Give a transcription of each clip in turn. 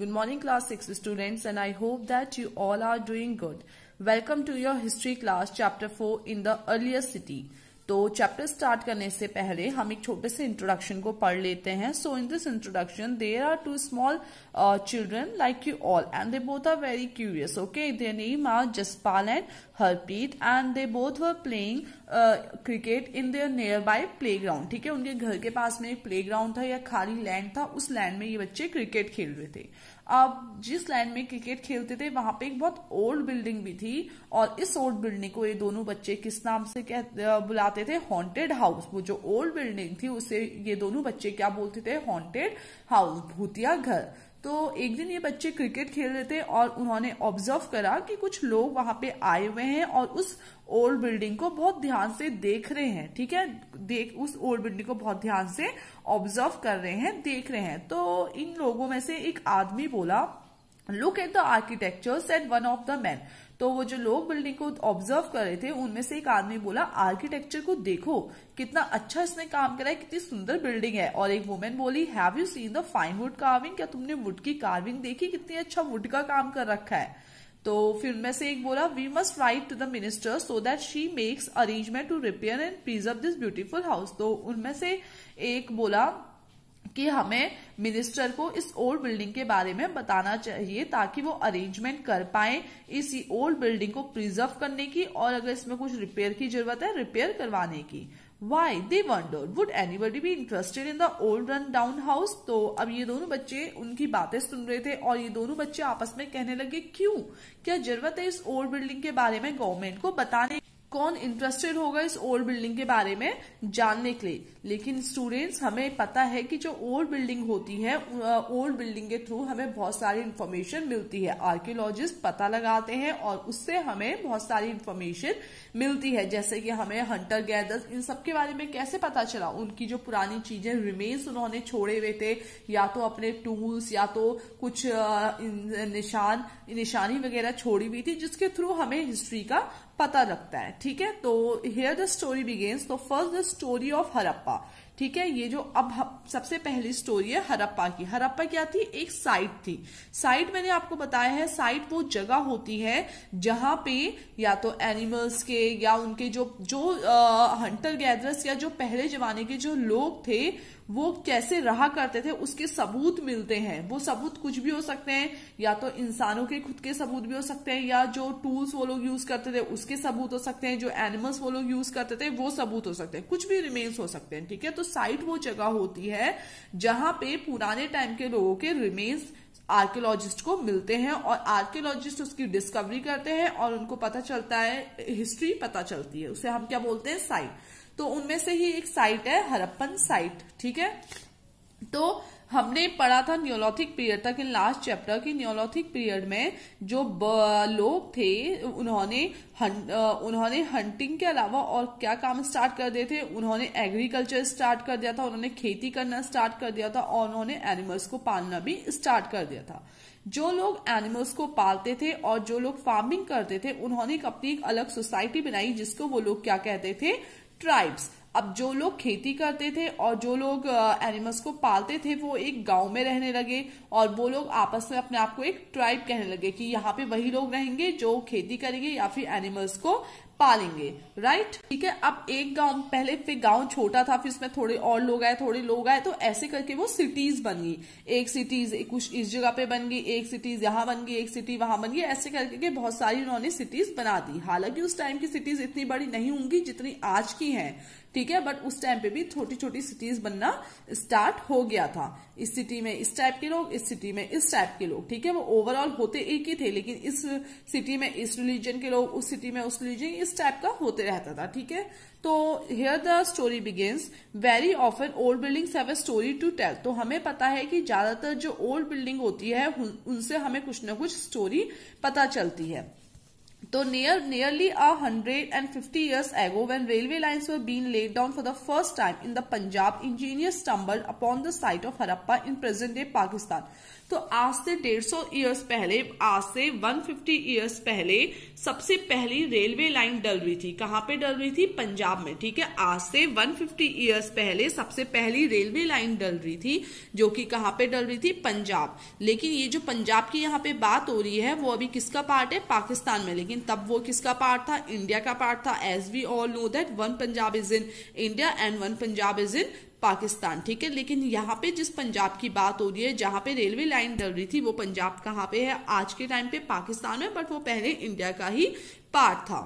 Good morning class 6 students and I hope that you all are doing good. Welcome to your history class chapter 4 in the earlier city. तो chapter start करने से पहले हम एक छोटे से introduction को पढ़ लेते हैं so in this introduction there are two small children like you all and they both are very curious okay their name are Jaspal and Harpreet and they both were playing cricket in their nearby playground ठीक है उनके घर के पास में एक play ground था या खाली लैंड था उस लैंड में ये बच्चे क्रिकेट खेल रहे थे अब जिस लैंड में क्रिकेट खेलते थे वहां पे एक बहुत ओल्ड बिल्डिंग भी थी और इस ओल्ड बिल्डिंग को ये दोनों बच्चे किस नाम से कहते बुलाते थे हॉन्टेड हाउस वो जो ओल्ड बिल्डिंग थी उसे ये दोनों बच्चे क्या बोलते थे हॉन्टेड हाउस भूतिया घर तो एक दिन ये बच्चे क्रिकेट खेल रहे थे और उन्होंने ऑब्जर्व करा कि कुछ लोग वहां पे आए हुए हैं और उस ओल्ड बिल्डिंग को बहुत ध्यान से देख रहे हैं ठीक है देख उस ओल्ड बिल्डिंग को बहुत ध्यान से ऑब्जर्व कर रहे हैं देख रहे हैं तो इन लोगों में से एक आदमी बोला look at the architecture said one of the man तो वो जो लोग बिल्डिंग को ऑब्जर्व कर रहे थे उनमें से एक आदमी बोला आर्किटेक्चर को देखो कितना अच्छा इसने काम करा है कितनी सुंदर बिल्डिंग है और एक वुमेन बोली have you seen the fine wood carving क्या तुमने वुड की कार्विंग देखी कितनी अच्छा वुड का काम कर रखा है तो फिर उनमें से एक बोला we must write to the minister so that she makes arrangement to repair and preserve this beautiful house तो उनमें से एक बोला कि हमें मिनिस्टर को इस ओल्ड बिल्डिंग के बारे में बताना चाहिए ताकि वो अरेंजमेंट कर पाए इस ओल्ड बिल्डिंग को प्रिजर्व करने की और अगर इसमें कुछ रिपेयर की जरूरत है रिपेयर करवाने की why they wonder would anybody be interested in the old run down house तो अब ये दोनों बच्चे उनकी बातें सुन रहे थे और ये दोनों बच्चे आपस में कहने लगे क्यों क्या जरूरत है इस ओल्ड बिल्डिंग के बारे में गवर्नमेंट को बताने कौन इंटरेस्टेड होगा इस ओल्ड बिल्डिंग के बारे में जानने के लिए लेकिन स्टूडेंट्स हमें पता है कि जो ओल्ड बिल्डिंग होती है ओल्ड बिल्डिंग के थ्रू हमें बहुत सारी इन्फॉर्मेशन मिलती है आर्कियोलॉजिस्ट पता लगाते हैं और उससे हमें बहुत सारी इन्फॉर्मेशन मिलती है जैसे कि हमें हंटर गैदर्स इन सब के बारे में कैसे पता चला उनकी जो पुरानी चीजें रिमेन्स उन्होंने छोड़े हुए थे या तो अपने टूल्स या तो कुछ निशान निशानी वगैरह छोड़ी हुई थी जिसके थ्रू हमें हिस्ट्री का पता लगता है ठीक है तो हेयर द स्टोरी बिगेन्स तो first the story of Harappa ठीक है ये जो अब सबसे पहली स्टोरी है हरप्पा की हरप्पा क्या थी एक साइट थी साइट मैंने आपको बताया है साइट वो जगह होती है जहां पे या तो एनिमल्स के या उनके जो जो हंटर गैदर्स या जो पहले जमाने के जो लोग थे वो कैसे रहा करते थे उसके सबूत मिलते हैं वो सबूत कुछ भी हो सकते हैं या तो इंसानों के खुद के सबूत भी हो सकते हैं या जो टूल्स वो लोग यूज करते थे उसके सबूत हो सकते हैं जो एनिमल्स वो लोग यूज करते थे वो सबूत हो सकते हैं कुछ भी रिमेन्स हो सकते हैं ठीक है तो साइट वो जगह होती है जहां पे पुराने टाइम के लोगों के रिमेन्स आर्कियोलॉजिस्ट को मिलते हैं और आर्कियोलॉजिस्ट उसकी डिस्कवरी करते हैं और उनको पता चलता है हिस्ट्री पता चलती है उसे हम क्या बोलते हैं साइट तो उनमें से ही एक साइट है हरप्पन साइट ठीक है तो हमने पढ़ा था न्योलॉथिक पीरियड तक इन लास्ट चैप्टर की न्योलॉथिक पीरियड में जो लोग थे उन्होंने हं, उन्होंने हंटिंग के अलावा और क्या काम स्टार्ट कर दिए थे उन्होंने एग्रीकल्चर स्टार्ट कर दिया था उन्होंने खेती करना स्टार्ट कर दिया था और उन्होंने एनिमल्स को पालना भी स्टार्ट कर दिया था जो लोग एनिमल्स को पालते थे और जो लोग फार्मिंग करते थे उन्होंने अपनी एक अलग सोसाइटी बनाई जिसको वो लोग क्या कहते थे ट्राइब्स अब जो लोग खेती करते थे और जो लोग एनिमल्स को पालते थे वो एक गांव में रहने लगे और वो लोग आपस में अपने आप को एक ट्राइब कहने लगे कि यहाँ पे वही लोग रहेंगे जो खेती करेंगे या फिर एनिमल्स को पालेंगे राइट ठीक है अब एक गांव पहले फिर गांव छोटा था फिर उसमें थोड़े और लोग आए थोड़े लोग आए तो ऐसे करके वो सिटीज बन गई एक सिटीज कुछ इस जगह पे बन गई एक सिटीज यहां बन गई एक सिटी वहां बन गई ऐसे करके बहुत सारी उन्होंने सिटीज बना दी हालांकि उस टाइम की सिटीज इतनी बड़ी नहीं होंगी जितनी आज की है ठीक है बट उस टाइम पे भी छोटी छोटी सिटीज बनना स्टार्ट हो गया था इस सिटी में इस टाइप के लोग इस सिटी में इस टाइप के लोग ठीक है वो ओवरऑल होते एक ही थे लेकिन इस सिटी में इस रिलीजन के लोग उस सिटी में उस रिलीजन इस टाइप का होते रहता था ठीक है तो here the story begins very often old buildings have a story to tell तो हमें पता है कि ज्यादातर जो ओल्ड बिल्डिंग होती है उनसे हमें कुछ ना कुछ स्टोरी पता चलती है तो near nearly a hundred and fifty years ago when railway lines were been laid down for the first time in the Punjab engineer stumble upon the site of Harappa in present day Pakistan तो आज से डेढ़ सौ years पहले आज से one fifty years पहले सबसे पहली रेलवे लाइन डल रही थी कहाँ पे डल रही थी पंजाब में ठीक है आज से वन फिफ्टी ईयर्स पहले सबसे पहली रेलवे लाइन डल रही थी जो कि कहां पे डल रही थी पंजाब लेकिन ये जो पंजाब की यहाँ पे बात हो रही है वो अभी किसका पार्ट है पाकिस्तान में लेकिन तब वो किसका पार्ट था इंडिया का पार्ट था as we all know that one Punjab is in India and one Punjab is in Pakistan ठीक है लेकिन यहाँ पे जिस पंजाब की बात हो रही है जहाँ पे रेलवे लाइन डल रही थी वो पंजाब कहाँ पे है आज के टाइम पे पाकिस्तान में बट वो पहले इंडिया का ही पार्ट था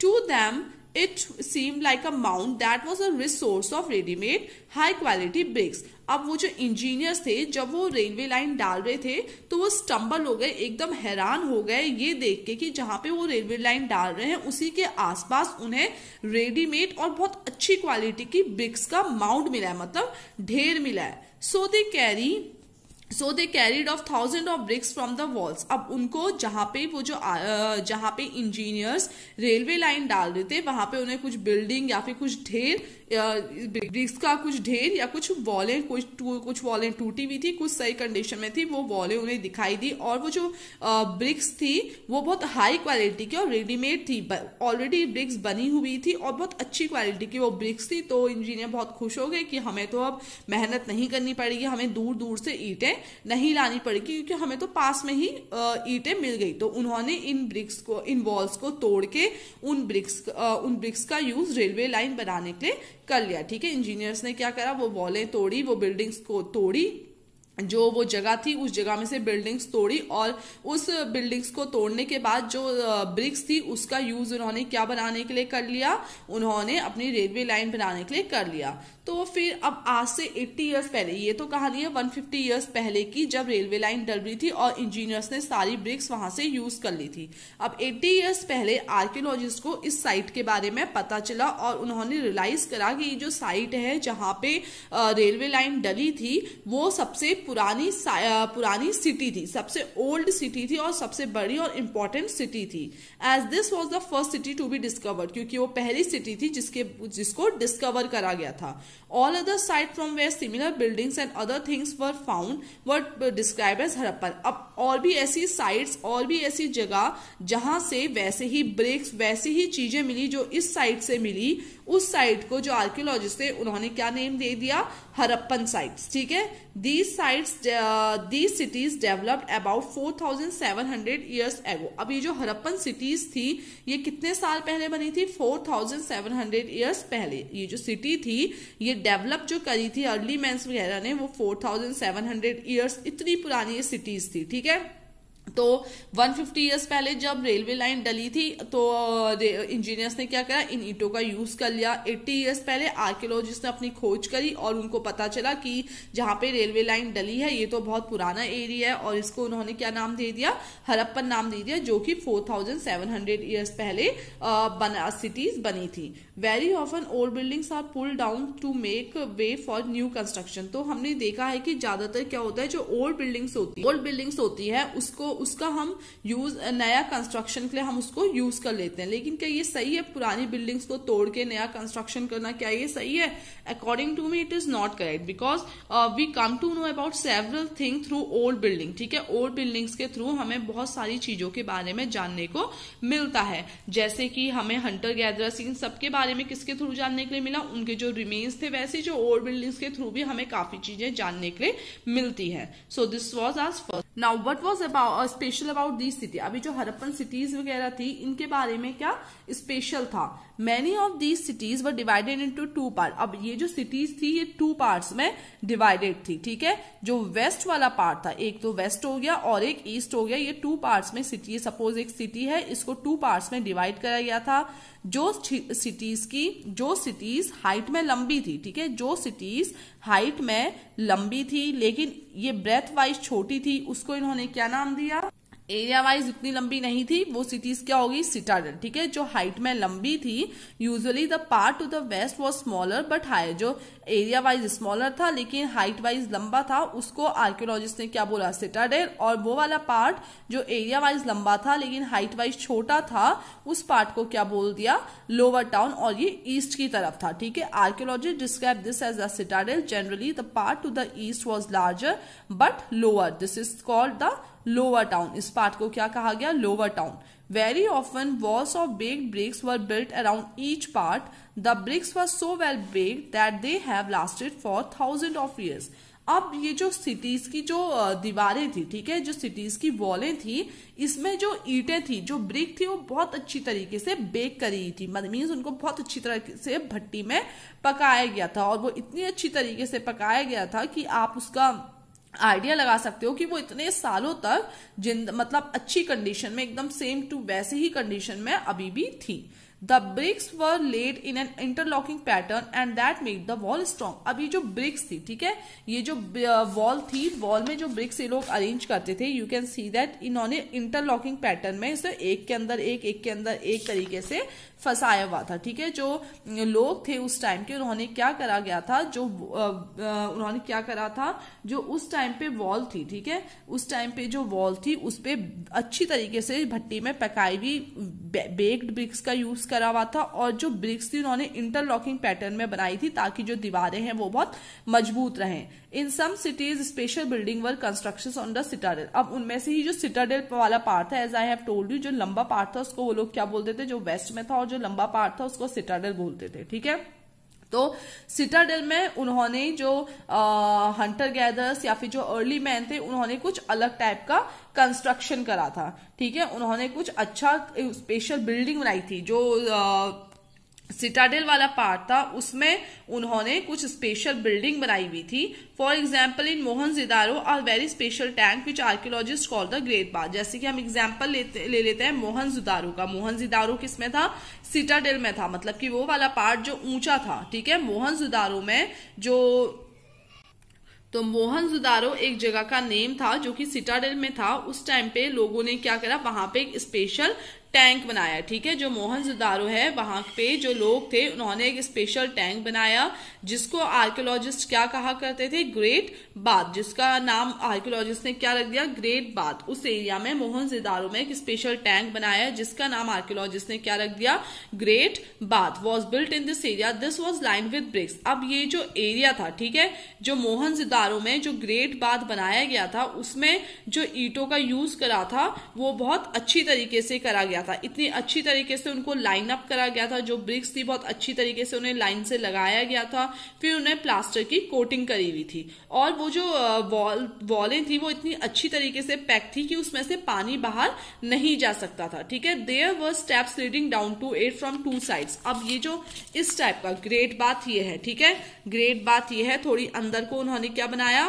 to them it seemed like a mount that was a resource of ready-made high-quality bricks. अब वो जो इंजीनियर्स थे जब वो रेलवे लाइन डाल रहे थे तो वो स्टम्बल हो गए एकदम हैरान हो गए ये देख के कि जहाँ पे वो रेलवे लाइन डाल रहे हैं उसी के आसपास उन्हें रेडीमेड और बहुत अच्छी क्वालिटी की ब्रिक्स का माउंट मिला है मतलब ढेर मिला है so they carry so they carried off thousand of bricks from the walls अब उनको जहाँ पे वो जो जहाँ पे इंजीनियर्स रेलवे लाइन डाल रहे थे वहां पे उन्हें कुछ बिल्डिंग या फिर कुछ ढेर ब्रिक्स का कुछ ढेर या कुछ वॉलें कुछ कुछ वॉलें टूटी हुई थी कुछ सही कंडीशन में थी वो वॉलें उन्हें दिखाई दी और वो जो ब्रिक्स थी वो बहुत हाई क्वालिटी की और रेडीमेड थी ऑलरेडी ब्रिक्स बनी हुई थी और बहुत अच्छी क्वालिटी की वो ब्रिक्स थी तो इंजीनियर बहुत खुश हो गए कि हमें तो अब मेहनत नहीं करनी पड़ेगी हमें दूर दूर से ईटें हमें नहीं लानी पड़ेगी क्योंकि हमें तो पास में ही ईटें मिल गई तो उन्होंने इन ब्रिक्स को इन वॉल्स को तोड़ के उन ब्रिक्स उन ब्रिक्स का यूज रेलवे लाइन बनाने के लिए कर लिया ठीक है इंजीनियर्स ने क्या करा वो वॉलें तोड़ी वो बिल्डिंग्स को तोड़ी जो वो जगह थी उस जगह में से बिल्डिंग्स तोड़ी और उस बिल्डिंग्स को तोड़ने के बाद जो ब्रिक्स थी उसका यूज उन्होंने क्या बनाने के लिए कर लिया उन्होंने अपनी रेलवे लाइन बनाने के लिए कर लिया तो फिर अब आज से 80 इयर्स पहले ये तो कहानी है 150 ईयर्स पहले की जब रेलवे लाइन डल रही थी और इंजीनियर्स ने सारी ब्रिक्स वहां से यूज कर ली थी अब एट्टी ईयर्स पहले आर्कियोलॉजिस्ट को इस साइट के बारे में पता चला और उन्होंने रियलाइज करा कि ये जो साइट है जहाँ पे रेलवे लाइन डली थी वो सबसे पुरानी पुरानी सिटी थी सबसे ओल्ड सिटी थी और सबसे बड़ी और इम्पोर्टेंट सिटी थी as this was the first city to be discovered क्योंकि वो पहली सिटी थी जिसके जिसको डिस्कवर करा गया था all other side from where similar buildings and other things were found were describe as Harappan अब और भी ऐसी साइट्स और भी ऐसी जगह जहां से वैसे ही ब्रेक्स वैसे ही चीजें मिली जो इस साइट से मिली उस साइट को जो आर्कियोलॉजिस्ट थे उन्होंने क्या नेम दे दिया हरप्पन साइट्स ठीक है these sites these cities developed about 4700 years ago अब ये जो हरप्पन सिटीज थी ये कितने साल पहले बनी थी 4700 ईयर्स पहले ये जो सिटी थी ये डेवलप जो करी थी अर्ली मैं वगैरह ने वो 4700 ईयर्स इतनी पुरानी ये सिटीज थी ठीक Yeah. तो 150 ईयर्स पहले जब रेलवे लाइन डली थी तो इंजीनियर्स ने क्या करा इन ईटों का यूज कर लिया 80 ईयर्स पहले आर्कियोलॉजिस्ट ने अपनी खोज करी और उनको पता चला कि जहां पे रेलवे लाइन डली है ये तो बहुत पुराना एरिया है और इसको उन्होंने क्या नाम दे दिया हरप्पन नाम दे दिया जो कि 4700 ईयर्स पहले बना सिटीज बनी थी very often old buildings are pull down to make way for new construction तो हमने देखा है कि ज्यादातर क्या होता है जो ओल्ड बिल्डिंग्स होती है ओल्ड बिल्डिंग्स होती है उसको उसका हम यूज नया कंस्ट्रक्शन के लिए हम उसको यूज कर लेते हैं लेकिन क्या ये सही है पुरानी बिल्डिंग्स को तोड़ के नया कंस्ट्रक्शन करना क्या ये सही है according to me it is not correct because we come to know about several thing through old building ठीक है ओल्ड बिल्डिंग्स के थ्रू हमें बहुत सारी चीजों के बारे में जानने को मिलता है जैसे कि हमें हंटर गैदर इन सबके बारे में किसके थ्रू जानने के लिए मिला उनके जो रिमेन्स थे वैसे जो ओल्ड बिल्डिंग्स के थ्रू भी हमें काफी चीजें जानने के लिए मिलती है सो दिस वॉज आज first now what was about special about this city अभी जो हरप्पन सिटीज वगैरह थी इनके बारे में क्या स्पेशल था many of these cities were divided into two part अब ये जो सिटीज थी ये टू पार्ट में डिवाइडेड थी ठीक है जो वेस्ट वाला पार्ट था एक तो वेस्ट हो गया और एक ईस्ट हो गया ये टू पार्ट में सिटी सपोज एक सिटी है इसको टू पार्ट में डिवाइड करा गया था जो सिटीज की जो सिटीज हाइट में लंबी थी ठीक है जो सिटीज हाइट में लंबी थी लेकिन ये ब्रेथ वाइज छोटी थी उसको इन्होंने क्या नाम दिया एरिया वाइज इतनी लंबी नहीं थी वो सिटीज क्या होगी सिटाडल ठीक है जो हाइट में लंबी थी usually the part to the west was smaller but high जो एरिया वाइज स्मॉलर था लेकिन हाइट वाइज लंबा था उसको आर्क्योलॉजिस्ट ने क्या बोला सिटाडेल और वो वाला पार्ट जो एरिया वाइज लंबा था लेकिन हाइट वाइज छोटा था उस पार्ट को क्या बोल दिया लोअर टाउन और ये ईस्ट की तरफ था ठीक है archaeologist describe this as a citadel generally the part to the east was larger but lower this is called the lower town इस पार्ट को क्या कहा गया lower town very often walls of baked bricks were built around each part the bricks were so well baked that they have lasted for thousand of years अब ये जो cities की जो दीवारें थी ठीक है जो सिटीज की वॉलें थी इसमें जो ईटें थी जो ब्रिक थी वो बहुत अच्छी तरीके से बेक करी थी मतलब मीन्स उनको बहुत अच्छी तरह से भट्टी में पकाया गया था और वो इतनी अच्छी तरीके से पकाया गया था कि आप उसका आइडिया लगा सकते हो कि वो इतने सालों तक जिंद मतलब अच्छी कंडीशन में एकदम सेम टू वैसे ही कंडीशन में अभी भी थी the bricks were laid in an interlocking pattern and that made the wall strong अभी जो ब्रिक्स थी ठीक है ये जो वॉल थी वॉल में जो ब्रिक्स ये लोग अरेंज करते थे यू कैन सी दैट इन्होंने इंटरलॉकिंग पैटर्न में इसे एक के अंदर एक एक के अंदर एक तरीके से फंसाया हुआ था ठीक है जो लोग थे उस टाइम के उन्होंने क्या करा गया था जो उन्होंने क्या करा था जो उस टाइम पे वॉल थी ठीक है उस टाइम पे जो वॉल थी उस पर अच्छी तरीके से भट्टी में पकाई हुई बेक्ड ब्रिक्स का यूज करा हुआ था और जो ब्रिक्स थी उन्होंने इंटरलॉकिंग पैटर्न में बनाई थी ताकि जो दीवारें हैं वो बहुत मजबूत रहें in some cities special building were construction on the citadel अब उनमें से ही जो सिटाडेल वाला पार्ट है as I have told you जो लंबा पार्ट था उसको वो लोग क्या बोलते थे जो वेस्ट में था और जो लंबा पार्ट था उसको सिटाडेल बोलते थे ठीक है तो सिटाडेल में उन्होंने जो आ, हंटर गैदर्स या फिर जो अर्ली मैन थे उन्होंने कुछ अलग टाइप का कंस्ट्रक्शन करा था ठीक है उन्होंने कुछ अच्छा स्पेशल बिल्डिंग बनाई थी जो आ, सिटाडेल वाला पार्ट था उसमें उन्होंने कुछ स्पेशल बिल्डिंग बनाई हुई थी for example in Mohenjodaro are very special tank which archaeologist call the great bath जैसे कि हम एग्जाम्पल लेते ले लेते हैं मोहन जिदारो का मोहन जिदारो किस में था सिटाडेल में था मतलब कि वो वाला पार्ट जो ऊंचा था ठीक है मोहन जिदारो में जो तो जुदारो एक जगह का नेम था जो कि सिटाडेल में था उस टाइम पे लोगों ने क्या करा वहां पे एक स्पेशल टैंक बनाया ठीक है जो मोहनजोदारो है वहां पे जो लोग थे उन्होंने एक स्पेशल टैंक बनाया जिसको आर्कियोलॉजिस्ट क्या कहा करते थे ग्रेट बाद जिसका नाम आर्कियोलॉजिस्ट ने क्या रख दिया ग्रेट बाद उस एरिया में मोहनजोदारो में एक स्पेशल टैंक बनाया जिसका नाम आर्कियोलॉजिस्ट ने क्या रख दिया great bath was built in this area this was line with bricks अब ये जो एरिया था ठीक है जो मोहनजोदारो में जो ग्रेट बाद बनाया गया था उसमें जो ईटों का यूज करा था वो बहुत अच्छी तरीके से करा गया गया था इतनी अच्छी तरीके से उनको लाइन अप करा गया था जो ब्रिक्स थी बहुत अच्छी तरीके से उन्हें लाइन से लगाया गया था फिर उन्हें प्लास्टर की कोटिंग करी हुई थी और वो जो वॉल वॉलें थी वो इतनी अच्छी तरीके से पैक थी कि उसमें से पानी बाहर नहीं जा सकता था ठीक है there were steps leading down to it from two side अब ये जो इस टाइप का ग्रेट बात यह है ठीक है ग्रेट बात यह है थोड़ी अंदर को उन्होंने क्या बनाया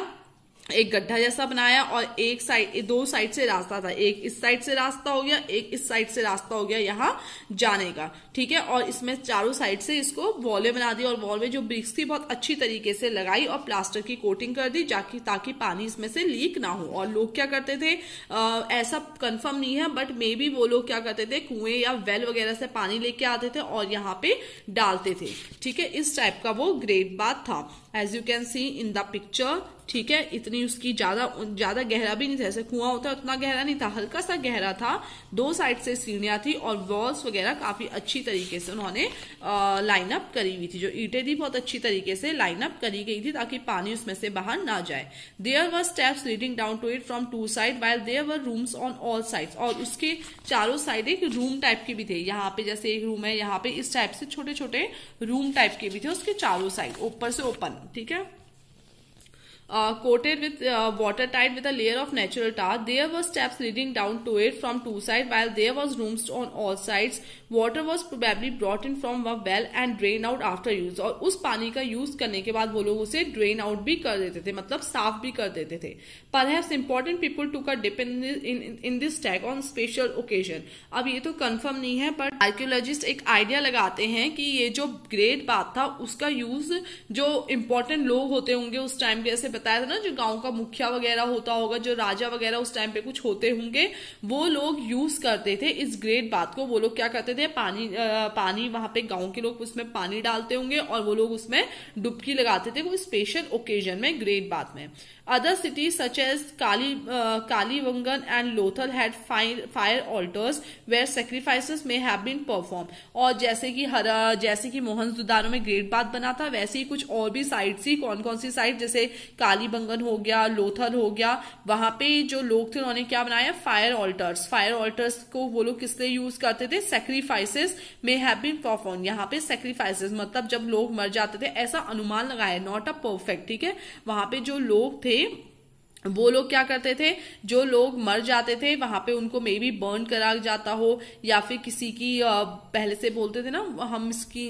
एक गड्ढा जैसा बनाया और एक साइड दो साइड से रास्ता था एक इस साइड से रास्ता हो गया एक इस साइड से रास्ता हो गया यहाँ जाने का ठीक है और इसमें चारों साइड से इसको वॉले बना दी और वॉल में जो ब्रिक्स थी बहुत अच्छी तरीके से लगाई और प्लास्टर की कोटिंग कर दी जाकि ताकि पानी इसमें से लीक ना हो और लोग क्या करते थे आ, ऐसा कन्फर्म नहीं है बट मे बी वो लोग क्या करते थे कुएं या वेल वगैरह से पानी लेके आते थे और यहाँ पे डालते थे ठीक है इस टाइप का वो ग्रेट बात था as you can see in the picture ठीक है इतनी उसकी ज्यादा ज्यादा गहरा भी नहीं था जैसे कुआं होता है उतना गहरा नहीं था हल्का सा गहरा था दो साइड से सीढ़ियां थी और वॉल्स वगैरह काफी अच्छी तरीके से उन्होंने लाइन अप करी हुई थी जो ईटे थी बहुत अच्छी तरीके से लाइन अप करी गई थी ताकि पानी उसमें से बाहर ना जाए there were steps leading down to it from two side while there were rooms on all side और उसके चारों साइड एक रूम टाइप के भी थे यहाँ पे जैसे एक रूम है यहाँ पे इस टाइप से छोटे छोटे रूम टाइप के भी थे उसके चारों साइड ऊपर से ओपन ठीक है coated with water tight with layer of natural tar there was steps leading down to it from two side while there was rooms on all side water was probably brought in from व well and drain out after use और उस पानी का use करने के बाद वो लोग उसे ड्रेन आउट भी कर देते थे मतलब साफ भी कर देते थे पर हैव्स इंपॉर्टेंट पीपल टू का dip in in this tank on special occasion अब ये तो कन्फर्म नहीं है बट आर्क्योलॉजिस्ट एक आइडिया लगाते हैं कि ये जो ग्रेट बात था उसका यूज जो इम्पोर्टेंट लोग होते होंगे उस टाइम के ऐसे बताया था ना जो गांव का मुखिया वगैरह होता होगा जो राजा वगैरह उस टाइम पे कुछ होते होंगे वो लोग यूज करते थे इस ग्रेट बात को वो लोग क्या करते थे पानी आ, पानी वहां पे गांव के लोग उसमें पानी डालते होंगे और वो लोग उसमें डुबकी लगाते थे कोई स्पेशल ओकेजन में ग्रेट बात में अदर सिटीज सच एज काली आ, Kalibangan and Lothal had fire altars where sacrifice may have been perform और जैसे कि हर जैसे कि मोहन में ग्रेट बात बना था वैसे ही कुछ और भी साइट्स ही कौन कौन सी साइट जैसे कालीबंगन हो गया लोथल हो गया वहां पे जो लोग थे उन्होंने क्या बनाया फायर ऑल्टर्स फायर ऑल्टर्स को वो लोग किस लिए यूज करते थे सेक्रीफाइसेस में हैव बीन परफॉर्म यहाँ पे सेक्रीफाइसेस मतलब जब लोग मर जाते थे ऐसा अनुमान लगाया नॉट अ परफेक्ट ठीक है वहां पे जो लोग थे वो लोग क्या करते थे जो लोग मर जाते थे वहां पे उनको मे बी बर्न करा जाता हो या फिर किसी की पहले से बोलते थे ना हम इसकी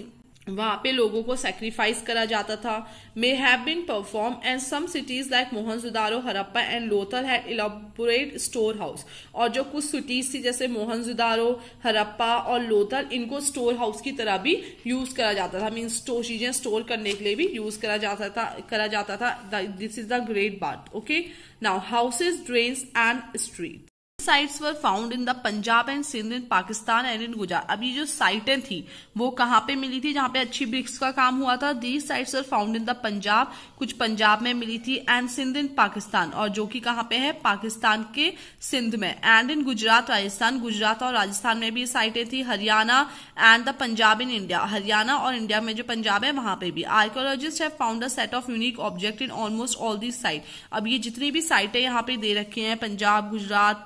वहां पे लोगों को सेक्रीफाइस करा जाता था may have been perform and some cities like Mohenjodaro Harappa and Lothal had elaborate store house और जो कुछ सिटीज थी जैसे मोहनजुदारो हरप्पा और लोथर इनको स्टोर हाउस की तरह भी यूज करा जाता था मीन स्टोर चीजें स्टोर करने के लिए भी यूज करा जाता था करा जाता था this is the great bath okay now houses drains and street sites were found in the Punjab and Sindh in Pakistan and in Gujarat अब ये जो साइटें थी वो कहाँ पे मिली थी जहाँ पे अच्छी ब्रिक्स का काम हुआ था these sites were found in the Punjab कुछ पंजाब में मिली थी एंड सिंध इन पाकिस्तान और जो कि कहाँ पे है पाकिस्तान के सिंध में एंड इन गुजरात राजस्थान गुजरात और राजस्थान में भी साइटें थी Haryana and the Punjab in India Haryana और इंडिया में जो पंजाब है वहां पे भी archaeologist have found a set of unique object in almost all these site अब ये जितनी भी साइटें यहाँ पे दे रखी है पंजाब गुजरात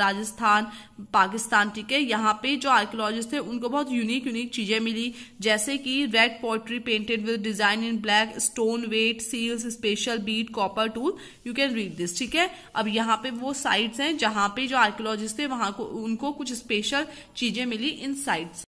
राजस्थान पाकिस्तान ठीक है यहाँ पे जो आर्कियोलॉजिस्ट थे उनको बहुत यूनिक यूनिक चीजें मिली जैसे कि red pottery painted with design in black stone weight seals special bead copper tool you can read this ठीक है अब यहाँ पे वो साइट्स हैं जहाँ पे जो आर्कियोलॉजिस्ट थे वहां को उनको कुछ स्पेशल चीजें मिली इन साइट्स